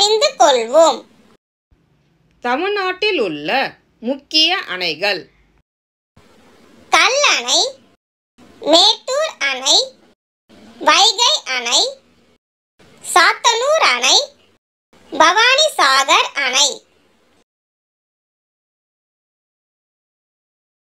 அறிந்து கொள்வோம் தமிழ்நாட்டில் உள்ள முக்கிய அணைகள் கல்லணை மேட்டூர் அணை வைகை அணை சாத்தனூர் அணை பவானி சாகர் அணை